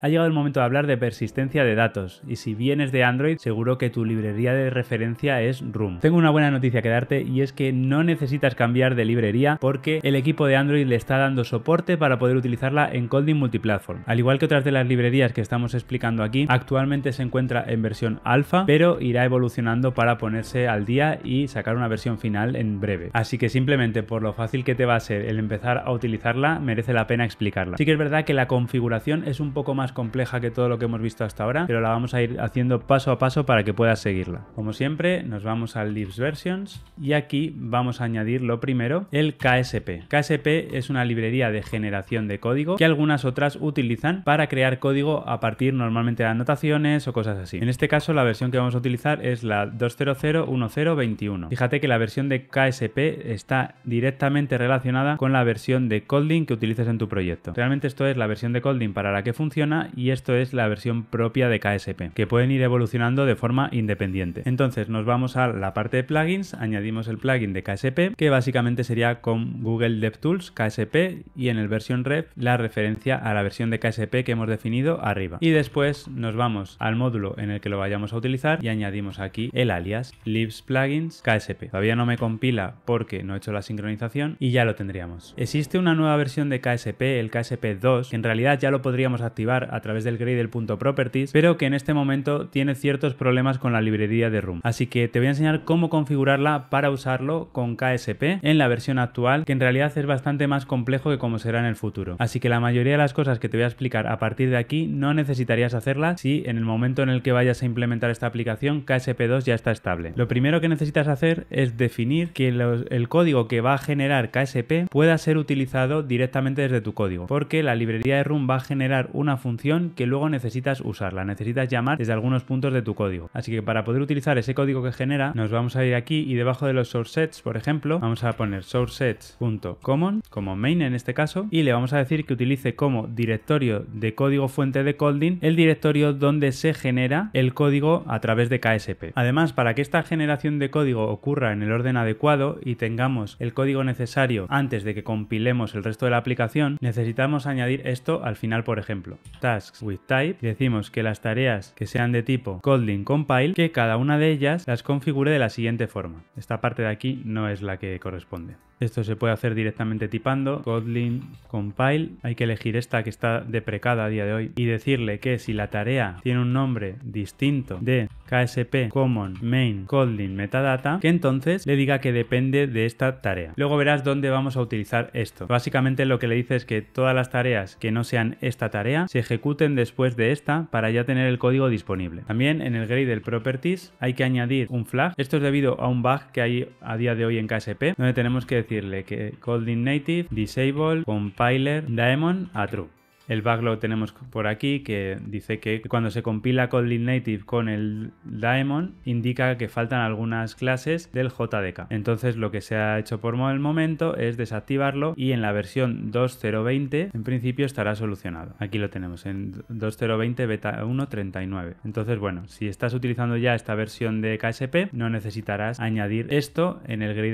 Ha llegado el momento de hablar de persistencia de datos, y si vienes de Android, seguro que tu librería de referencia es Room. Tengo una buena noticia que darte y es que no necesitas cambiar de librería porque el equipo de Android le está dando soporte para poder utilizarla en Colding Multiplatform. Al igual que otras de las librerías que estamos explicando aquí, actualmente se encuentra en versión alfa, pero irá evolucionando para ponerse al día y sacar una versión final en breve. Así que simplemente por lo fácil que te va a ser el empezar a utilizarla, merece la pena explicarla. Sí que es verdad que la configuración es un poco más compleja que todo lo que hemos visto hasta ahora, pero la vamos a ir haciendo paso a paso para que puedas seguirla. Como siempre, nos vamos al Libs Versions y aquí vamos a añadir lo primero, el KSP. KSP es una librería de generación de código que algunas otras utilizan para crear código a partir normalmente de anotaciones o cosas así. En este caso, la versión que vamos a utilizar es la 2001021. Fíjate que la versión de KSP está directamente relacionada con la versión de colding que utilices en tu proyecto. Realmente esto es la versión de colding para la que funciona y esto es la versión propia de KSP, que pueden ir evolucionando de forma independiente. Entonces nos vamos a la parte de plugins, añadimos el plugin de KSP, que básicamente sería con Google DevTools KSP y en el versión ref la referencia a la versión de KSP que hemos definido arriba. Y después nos vamos al módulo en el que lo vayamos a utilizar y añadimos aquí el alias libs plugins KSP. Todavía no me compila porque no he hecho la sincronización y ya lo tendríamos. Existe una nueva versión de KSP, el KSP 2, que en realidad ya lo podríamos activar a través del del punto properties pero que en este momento tiene ciertos problemas con la librería de Room. Así que te voy a enseñar cómo configurarla para usarlo con KSP en la versión actual, que en realidad es bastante más complejo que como será en el futuro. Así que la mayoría de las cosas que te voy a explicar a partir de aquí no necesitarías hacerlas si en el momento en el que vayas a implementar esta aplicación KSP2 ya está estable. Lo primero que necesitas hacer es definir que el código que va a generar KSP pueda ser utilizado directamente desde tu código, porque la librería de Room va a generar una función que luego necesitas usarla, necesitas llamar desde algunos puntos de tu código. Así que para poder utilizar ese código que genera, nos vamos a ir aquí y debajo de los source sets, por ejemplo, vamos a poner source sourcesets.common como main en este caso y le vamos a decir que utilice como directorio de código fuente de Colding el directorio donde se genera el código a través de KSP. Además, para que esta generación de código ocurra en el orden adecuado y tengamos el código necesario antes de que compilemos el resto de la aplicación, necesitamos añadir esto al final, por ejemplo tasks with type y decimos que las tareas que sean de tipo Kotlin compile, que cada una de ellas las configure de la siguiente forma. Esta parte de aquí no es la que corresponde. Esto se puede hacer directamente tipando, Kotlin, compile. Hay que elegir esta que está deprecada a día de hoy y decirle que si la tarea tiene un nombre distinto de ksp common main Kotlin metadata, que entonces le diga que depende de esta tarea. Luego verás dónde vamos a utilizar esto. Básicamente lo que le dice es que todas las tareas que no sean esta tarea se ejecuten después de esta para ya tener el código disponible. También en el del Properties hay que añadir un flag. Esto es debido a un bug que hay a día de hoy en KSP, donde tenemos que decirle que Colding Native, Disable, Compiler, Daemon a True. El backlog tenemos por aquí que dice que cuando se compila Kotlin Native con el Daemon indica que faltan algunas clases del JDK. Entonces lo que se ha hecho por el momento es desactivarlo y en la versión 2.0.20 en principio estará solucionado. Aquí lo tenemos en 2.0.20 beta 1.39. Entonces bueno, si estás utilizando ya esta versión de KSP no necesitarás añadir esto en el grid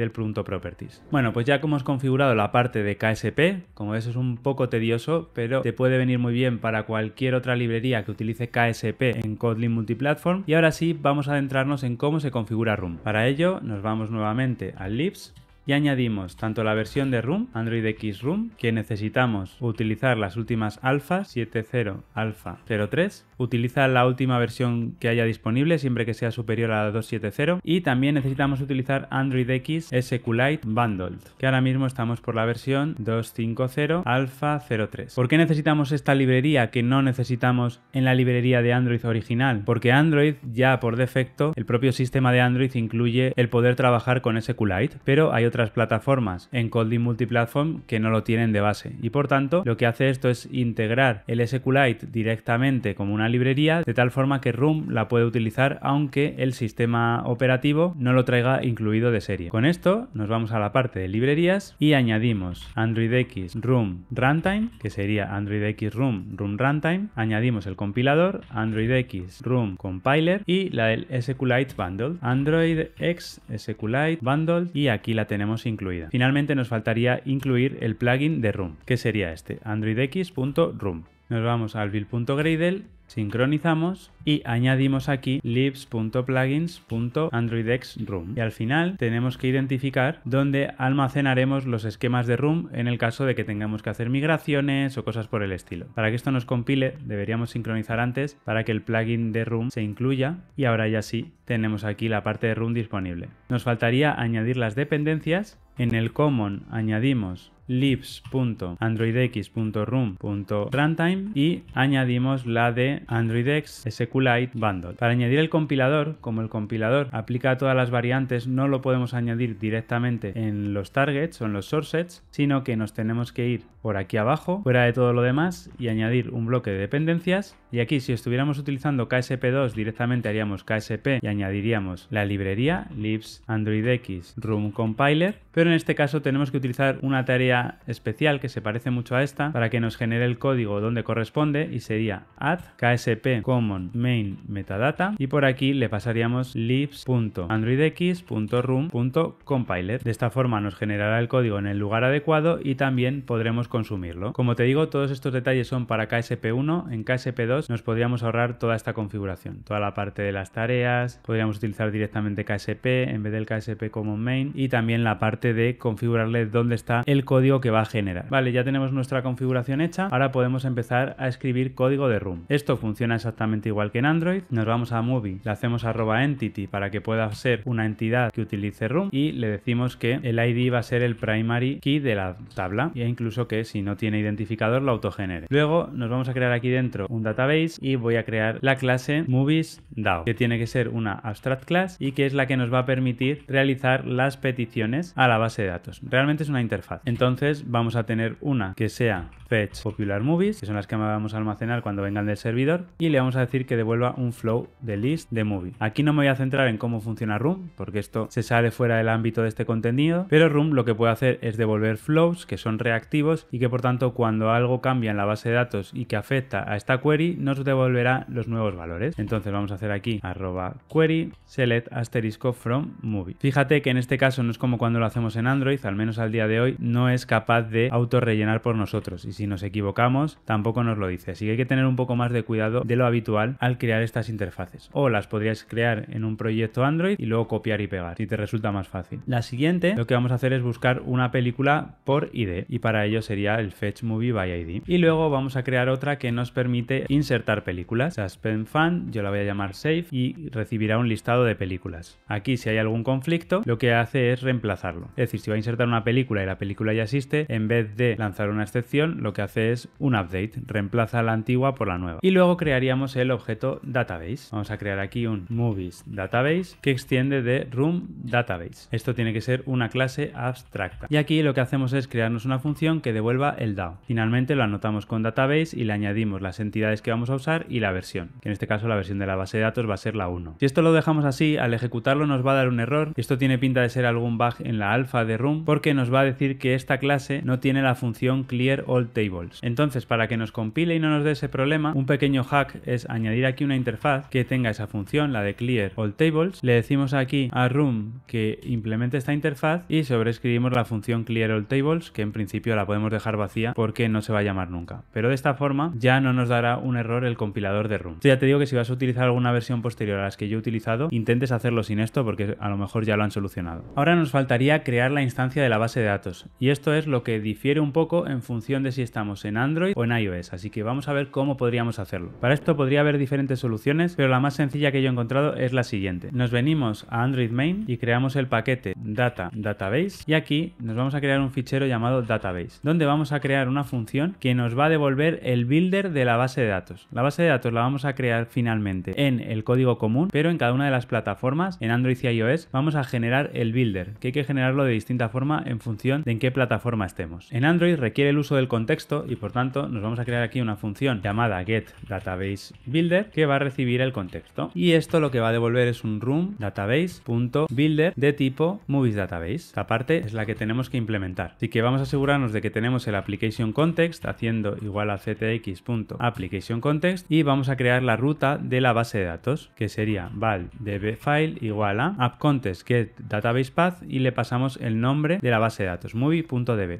properties. Bueno, pues ya como hemos configurado la parte de KSP, como eso es un poco tedioso, pero te puedo puede venir muy bien para cualquier otra librería que utilice KSP en Kotlin Multiplatform. Y ahora sí, vamos a adentrarnos en cómo se configura Room. Para ello, nos vamos nuevamente al Libs y añadimos tanto la versión de Room, Android X Room, que necesitamos utilizar las últimas alfas 7.0 alfa 03 Utiliza la última versión que haya disponible, siempre que sea superior a la 2.7.0. Y también necesitamos utilizar Android X SQLite Bundled, que ahora mismo estamos por la versión 2.5.0 Alpha 03. ¿Por qué necesitamos esta librería que no necesitamos en la librería de Android original? Porque Android ya por defecto, el propio sistema de Android incluye el poder trabajar con SQLite, pero hay otras plataformas en colding Multiplatform que no lo tienen de base. Y por tanto, lo que hace esto es integrar el SQLite directamente como una librería, de tal forma que Room la puede utilizar aunque el sistema operativo no lo traiga incluido de serie. Con esto nos vamos a la parte de librerías y añadimos Android X Room Runtime, que sería Android X Room Room Runtime, añadimos el compilador Android X Room Compiler y la del SQLite Bundle, Android X SQLite Bundle y aquí la tenemos incluida. Finalmente nos faltaría incluir el plugin de Room, que sería este, androidx.room. Nos vamos al build.gradle sincronizamos y añadimos aquí libs.plugins.androidxroom y al final tenemos que identificar dónde almacenaremos los esquemas de room en el caso de que tengamos que hacer migraciones o cosas por el estilo. Para que esto nos compile deberíamos sincronizar antes para que el plugin de room se incluya y ahora ya sí tenemos aquí la parte de room disponible. Nos faltaría añadir las dependencias en el common añadimos libs.androidx.room.runtime y añadimos la de AndroidX SQLite Bundle. Para añadir el compilador, como el compilador aplica a todas las variantes, no lo podemos añadir directamente en los targets o en los sets sino que nos tenemos que ir por aquí abajo, fuera de todo lo demás, y añadir un bloque de dependencias. Y aquí, si estuviéramos utilizando KSP2, directamente haríamos KSP y añadiríamos la librería libs androidx room compiler, pero en este caso tenemos que utilizar una tarea especial que se parece mucho a esta para que nos genere el código donde corresponde y sería add ksp common main metadata y por aquí le pasaríamos libs.androidx.room.compiler. De esta forma nos generará el código en el lugar adecuado y también podremos consumirlo. Como te digo, todos estos detalles son para KSP1. En KSP2 nos podríamos ahorrar toda esta configuración, toda la parte de las tareas, podríamos utilizar directamente KSP en vez del KSP common main y también la parte de configurarle dónde está el código que va a generar. Vale, ya tenemos nuestra configuración hecha, ahora podemos empezar a escribir código de room. Esto funciona exactamente igual que en Android, nos vamos a Movie, le hacemos arroba entity para que pueda ser una entidad que utilice room y le decimos que el ID va a ser el primary key de la tabla e incluso que si no tiene identificador lo autogenere. Luego nos vamos a crear aquí dentro un database y voy a crear la clase movies DAO que tiene que ser una abstract class y que es la que nos va a permitir realizar las peticiones a la base de datos. Realmente es una interfaz. Entonces entonces vamos a tener una que sea fetch popular movies, que son las que vamos a almacenar cuando vengan del servidor, y le vamos a decir que devuelva un flow de list de movie. Aquí no me voy a centrar en cómo funciona Room, porque esto se sale fuera del ámbito de este contenido, pero Room lo que puede hacer es devolver flows que son reactivos y que por tanto cuando algo cambia en la base de datos y que afecta a esta query, nos devolverá los nuevos valores. Entonces vamos a hacer aquí arroba query select asterisco from movie. Fíjate que en este caso no es como cuando lo hacemos en Android, al menos al día de hoy, no es capaz de autorrellenar por nosotros y si nos equivocamos tampoco nos lo dice. Así que hay que tener un poco más de cuidado de lo habitual al crear estas interfaces. O las podrías crear en un proyecto Android y luego copiar y pegar si te resulta más fácil. La siguiente lo que vamos a hacer es buscar una película por ID y para ello sería el Fetch Movie by ID. Y luego vamos a crear otra que nos permite insertar películas. Suspend Fan, yo la voy a llamar Save y recibirá un listado de películas. Aquí si hay algún conflicto lo que hace es reemplazarlo. Es decir, si va a insertar una película y la película ya se en vez de lanzar una excepción, lo que hace es un update, reemplaza la antigua por la nueva. Y luego crearíamos el objeto database. Vamos a crear aquí un movies database que extiende de room database. Esto tiene que ser una clase abstracta. Y aquí lo que hacemos es crearnos una función que devuelva el DAO. Finalmente lo anotamos con database y le añadimos las entidades que vamos a usar y la versión, que en este caso la versión de la base de datos va a ser la 1. Si esto lo dejamos así, al ejecutarlo nos va a dar un error. Esto tiene pinta de ser algún bug en la alfa de room porque nos va a decir que esta clase clase no tiene la función clear all tables. Entonces, para que nos compile y no nos dé ese problema, un pequeño hack es añadir aquí una interfaz que tenga esa función, la de clear all tables. Le decimos aquí a room que implemente esta interfaz y sobreescribimos la función clear all tables, que en principio la podemos dejar vacía porque no se va a llamar nunca. Pero de esta forma ya no nos dará un error el compilador de room. ya te digo que si vas a utilizar alguna versión posterior a las que yo he utilizado, intentes hacerlo sin esto porque a lo mejor ya lo han solucionado. Ahora nos faltaría crear la instancia de la base de datos y esto es lo que difiere un poco en función de si estamos en Android o en iOS, así que vamos a ver cómo podríamos hacerlo. Para esto podría haber diferentes soluciones, pero la más sencilla que yo he encontrado es la siguiente. Nos venimos a Android Main y creamos el paquete data database y aquí nos vamos a crear un fichero llamado database, donde vamos a crear una función que nos va a devolver el builder de la base de datos. La base de datos la vamos a crear finalmente en el código común, pero en cada una de las plataformas, en Android y iOS, vamos a generar el builder, que hay que generarlo de distinta forma en función de en qué plataforma forma estemos. En Android requiere el uso del contexto y por tanto nos vamos a crear aquí una función llamada getDatabaseBuilder que va a recibir el contexto. Y esto lo que va a devolver es un room database.builder de tipo moviesDatabase. database. Esta parte es la que tenemos que implementar. Así que vamos a asegurarnos de que tenemos el application context haciendo igual a ctx.applicationContext context y vamos a crear la ruta de la base de datos que sería val dbfile igual a context get database path y le pasamos el nombre de la base de datos Movies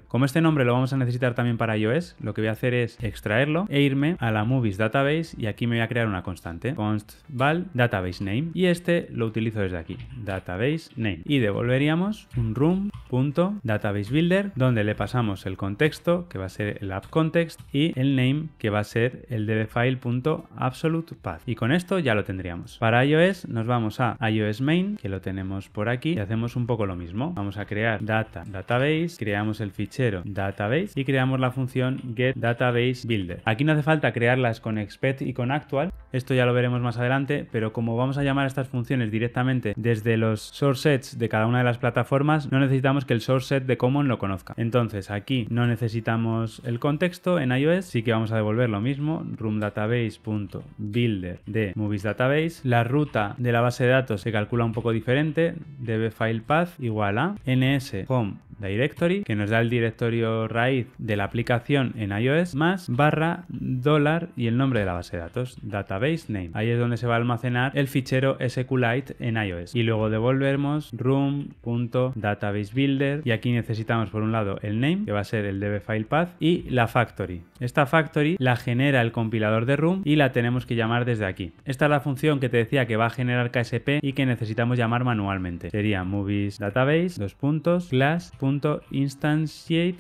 como este nombre lo vamos a necesitar también para iOS, lo que voy a hacer es extraerlo e irme a la movies database y aquí me voy a crear una constante, const val database name y este lo utilizo desde aquí, database name y devolveríamos un room.databasebuilder donde le pasamos el contexto que va a ser el app context y el name que va a ser el dbfile.absolutePath y con esto ya lo tendríamos. Para iOS nos vamos a iOS main que lo tenemos por aquí y hacemos un poco lo mismo. Vamos a crear data database, creamos el fichero database y creamos la función get database builder. Aquí no hace falta crearlas con expect y con actual, esto ya lo veremos más adelante, pero como vamos a llamar a estas funciones directamente desde los source sets de cada una de las plataformas, no necesitamos que el source set de common lo conozca. Entonces aquí no necesitamos el contexto en iOS, sí que vamos a devolver lo mismo, room de movies database, la ruta de la base de datos se calcula un poco diferente, db file path igual a ns home directory, que nos da el directorio raíz de la aplicación en iOS, más barra dólar y el nombre de la base de datos, database name. Ahí es donde se va a almacenar el fichero SQLite en iOS. Y luego devolvemos room.databasebuilder y aquí necesitamos por un lado el name, que va a ser el dbFilePath y la factory. Esta factory la genera el compilador de room y la tenemos que llamar desde aquí. Esta es la función que te decía que va a generar KSP y que necesitamos llamar manualmente. Sería movies database, dos puntos, class,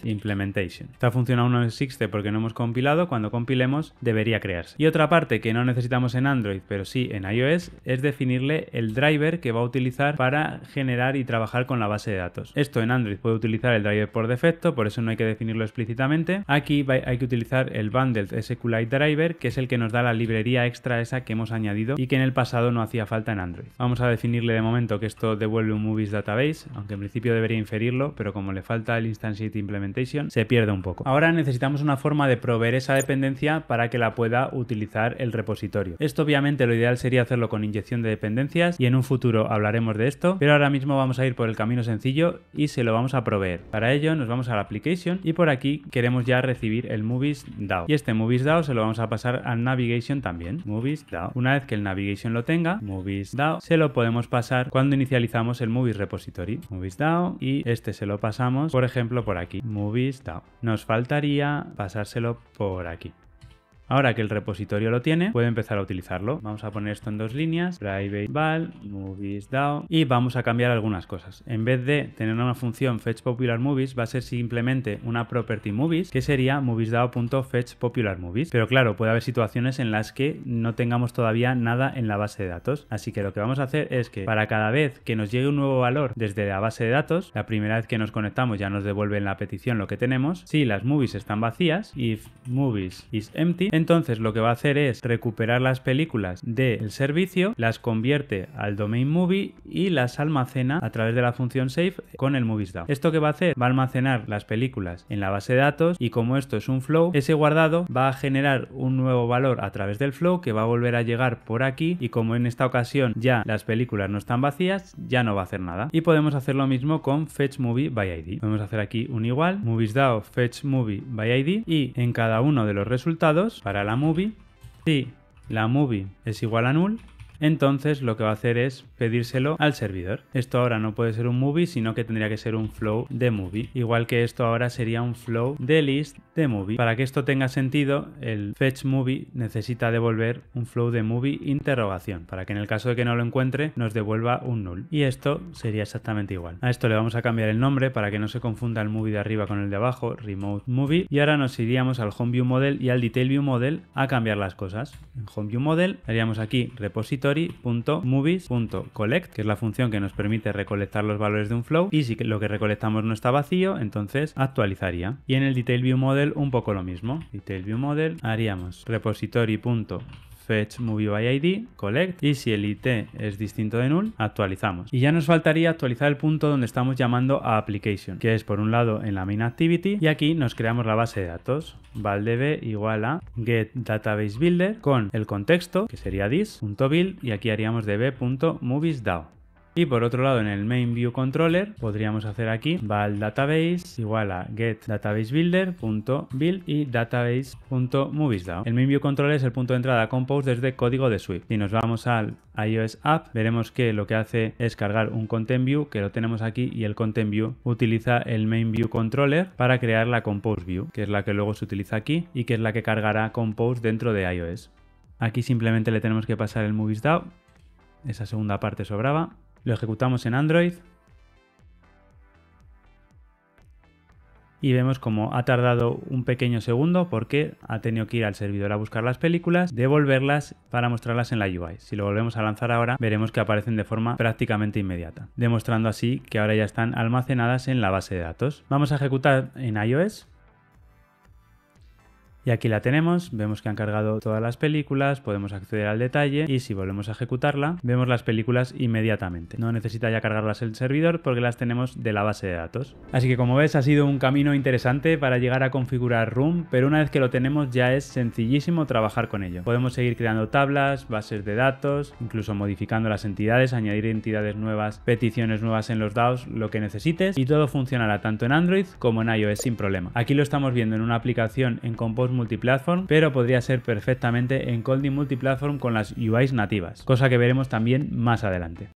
implementation Esta función aún no existe porque no hemos compilado, cuando compilemos debería crearse. Y otra parte que no necesitamos en Android, pero sí en iOS, es definirle el driver que va a utilizar para generar y trabajar con la base de datos. Esto en Android puede utilizar el driver por defecto, por eso no hay que definirlo explícitamente. Aquí hay que utilizar el bundled SQLite driver, que es el que nos da la librería extra esa que hemos añadido y que en el pasado no hacía falta en Android. Vamos a definirle de momento que esto devuelve un movies database, aunque en principio debería inferirlo, pero como como le falta el Instantiate Implementation, se pierde un poco. Ahora necesitamos una forma de proveer esa dependencia para que la pueda utilizar el repositorio. Esto obviamente lo ideal sería hacerlo con inyección de dependencias y en un futuro hablaremos de esto, pero ahora mismo vamos a ir por el camino sencillo y se lo vamos a proveer. Para ello nos vamos a la application y por aquí queremos ya recibir el Movies DAO. Y este Movies DAO se lo vamos a pasar al Navigation también, Movies DAO. Una vez que el Navigation lo tenga, Movies DAO, se lo podemos pasar cuando inicializamos el Movies Repository, Movies DAO y este se lo pasamos, por ejemplo, por aquí. Movies Nos faltaría pasárselo por aquí. Ahora que el repositorio lo tiene, puedo empezar a utilizarlo. Vamos a poner esto en dos líneas, private val, movies y vamos a cambiar algunas cosas. En vez de tener una función fetchPopularMovies, va a ser simplemente una property movies, que sería moviesDao.fetchPopularMovies. Pero claro, puede haber situaciones en las que no tengamos todavía nada en la base de datos. Así que lo que vamos a hacer es que para cada vez que nos llegue un nuevo valor desde la base de datos, la primera vez que nos conectamos ya nos devuelve en la petición lo que tenemos. Si las movies están vacías, if movies is empty, entonces lo que va a hacer es recuperar las películas del servicio, las convierte al domain movie y las almacena a través de la función save con el moviesDao. Esto que va a hacer va a almacenar las películas en la base de datos y como esto es un flow, ese guardado va a generar un nuevo valor a través del flow que va a volver a llegar por aquí y como en esta ocasión ya las películas no están vacías, ya no va a hacer nada. Y podemos hacer lo mismo con fetch movie by ID. Podemos hacer aquí un igual, MoviesDAO fetch movie by ID y en cada uno de los resultados para la movie. Si la movie es igual a null, entonces lo que va a hacer es pedírselo al servidor. Esto ahora no puede ser un movie, sino que tendría que ser un flow de movie. Igual que esto ahora sería un flow de list de movie. Para que esto tenga sentido, el fetch movie necesita devolver un flow de movie interrogación, para que en el caso de que no lo encuentre nos devuelva un null. Y esto sería exactamente igual. A esto le vamos a cambiar el nombre para que no se confunda el movie de arriba con el de abajo, remote movie. Y ahora nos iríamos al home view model y al detail view model a cambiar las cosas. En home view model haríamos aquí repository repository.movies.collect, que es la función que nos permite recolectar los valores de un flow y si lo que recolectamos no está vacío, entonces actualizaría. Y en el detail view model un poco lo mismo. Detail view model haríamos punto fetch MovieById, collect y si el IT es distinto de null, actualizamos. Y ya nos faltaría actualizar el punto donde estamos llamando a application, que es por un lado en la main activity y aquí nos creamos la base de datos. valdb igual a get con el contexto que sería this.build y aquí haríamos db.moviesDAO. Y por otro lado, en el main view controller, podríamos hacer aquí, val database, igual a getDatabaseBuilder.build y database.moviesDAO. El main view controller es el punto de entrada a Compose desde código de Swift. Si nos vamos al iOS app, veremos que lo que hace es cargar un content view, que lo tenemos aquí, y el content view utiliza el main view controller para crear la Compose view, que es la que luego se utiliza aquí y que es la que cargará Compose dentro de iOS. Aquí simplemente le tenemos que pasar el MoviesDAO. Esa segunda parte sobraba. Lo ejecutamos en Android. Y vemos como ha tardado un pequeño segundo porque ha tenido que ir al servidor a buscar las películas, devolverlas para mostrarlas en la UI. Si lo volvemos a lanzar ahora, veremos que aparecen de forma prácticamente inmediata, demostrando así que ahora ya están almacenadas en la base de datos. Vamos a ejecutar en iOS y aquí la tenemos, vemos que han cargado todas las películas, podemos acceder al detalle y si volvemos a ejecutarla, vemos las películas inmediatamente. No necesita ya cargarlas el servidor porque las tenemos de la base de datos. Así que como ves ha sido un camino interesante para llegar a configurar Room, pero una vez que lo tenemos ya es sencillísimo trabajar con ello. Podemos seguir creando tablas, bases de datos, incluso modificando las entidades, añadir entidades nuevas, peticiones nuevas en los DAOs, lo que necesites y todo funcionará tanto en Android como en iOS sin problema. Aquí lo estamos viendo en una aplicación en Compose multiplatform, pero podría ser perfectamente en Colding multiplatform con las UIs nativas, cosa que veremos también más adelante.